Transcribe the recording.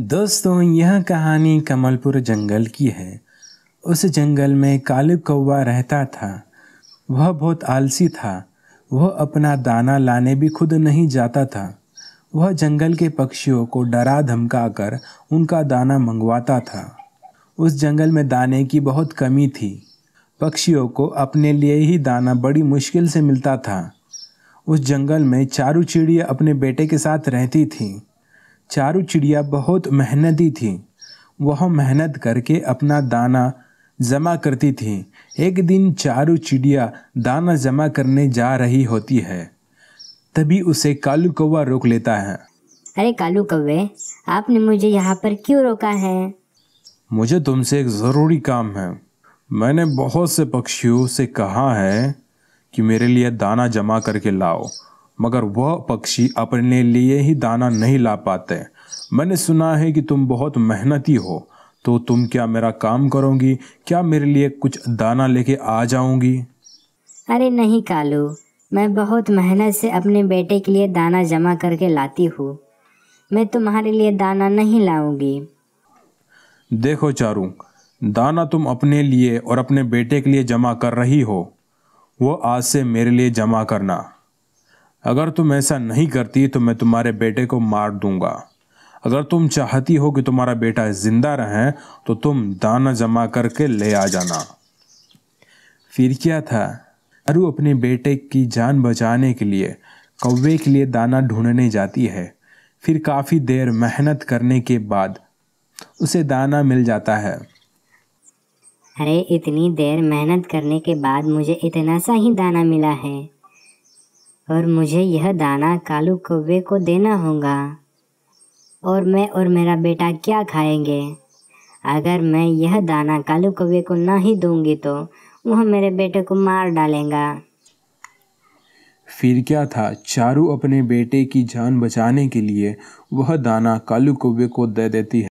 दोस्तों यह कहानी कमलपुर जंगल की है उस जंगल में काले कौवा रहता था वह बहुत आलसी था वह अपना दाना लाने भी खुद नहीं जाता था वह जंगल के पक्षियों को डरा धमका कर उनका दाना मंगवाता था उस जंगल में दाने की बहुत कमी थी पक्षियों को अपने लिए ही दाना बड़ी मुश्किल से मिलता था उस जंगल में चारू चिड़िया अपने बेटे के साथ रहती थीं चारू चिड़िया बहुत मेहनती थी वह मेहनत करके अपना दाना जमा करती थी एक दिन चारू चिड़िया दाना जमा करने जा रही होती है तभी उसे कालू कौवा रोक लेता है अरे कालू कौवे आपने मुझे यहाँ पर क्यों रोका है मुझे तुमसे एक ज़रूरी काम है मैंने बहुत से पक्षियों से कहा है कि मेरे लिए दाना जमा करके लाओ मगर वह पक्षी अपने लिए ही दाना नहीं ला पाते मैंने सुना है कि तुम बहुत मेहनती हो तो तुम क्या मेरा काम करोगी क्या मेरे लिए कुछ दाना लेके आ जाऊंगी अरे नहीं कालू मैं बहुत मेहनत से अपने बेटे के लिए दाना जमा करके लाती हूँ मैं तुम्हारे लिए दाना नहीं लाऊंगी देखो चारू दाना तुम अपने लिए और अपने बेटे के लिए जमा कर रही हो वो आज से मेरे लिए जमा करना अगर तुम ऐसा नहीं करती तो मैं तुम्हारे बेटे को मार दूंगा अगर तुम चाहती हो कि तुम्हारा बेटा जिंदा रहे तो तुम दाना जमा करके ले आ जाना फिर क्या था अरु अपने बेटे की जान बचाने के लिए कौवे के लिए दाना ढूंढने जाती है फिर काफ़ी देर मेहनत करने के बाद उसे दाना मिल जाता है अरे इतनी देर मेहनत करने के बाद मुझे इतना सा ही दाना मिला है और मुझे यह दाना कालू कौवे को देना होगा और मैं और मेरा बेटा क्या खाएंगे अगर मैं यह दाना कालू कौवे को नहीं दूंगी तो वह मेरे बेटे को मार डालेगा फिर क्या था चारू अपने बेटे की जान बचाने के लिए वह दाना कालू कौवे को दे देती है